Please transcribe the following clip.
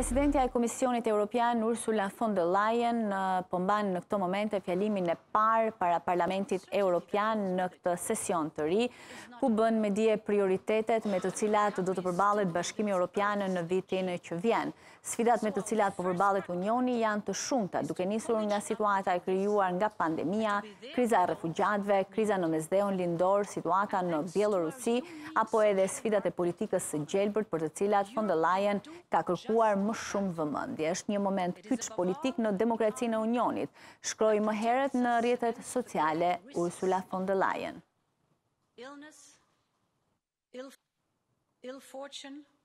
presidentja e Komisionit Europian Ursula von der Leyen pëmban po në këto momente fjalimin e parë para Parlamentit Europian në këtë sesion të ri, ku bën me dje prioritetet me të cilat do të përbalet bashkimi Europianë në vitin që vjen. Sfidat me të cilat po përbalet unioni janë të shumëta, duke njësur nga situata e kryuar nga pandemia, kriza e refugjatve, kriza në mesdeon lindor, situata në Bielorusi, apo edhe sfidat e politikës së gjelbërt për të cilat von der Leyen ka kërkuar më më shumë vëmëndje. është një moment kyç politik në demokracinë e unionit, shkroj më heret në rjetet sociale Ursula von der Leyen. Illness, ill fortune,